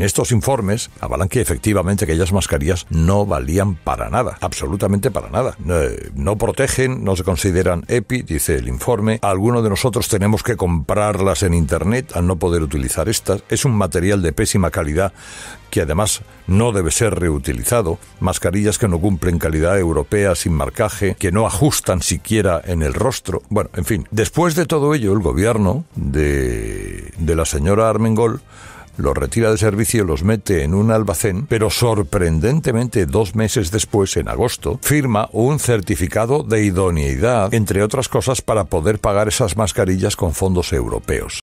En estos informes avalan que efectivamente aquellas mascarillas no valían para nada, absolutamente para nada. No, eh, protegen, no se consideran EPI, dice el informe. Algunos de nosotros tenemos que comprarlas en Internet al no poder utilizar estas. Es un material de pésima calidad que además no debe ser reutilizado, mascarillas que no cumplen calidad europea sin marcaje, que no ajustan siquiera en el rostro. Bueno, en fin, después de todo ello, el gobierno de, de la señora Armengol los retira de servicio, los mete en un almacén, pero sorprendentemente dos meses después, en agosto, firma un certificado de idoneidad, entre otras cosas, para poder pagar esas mascarillas con fondos europeos.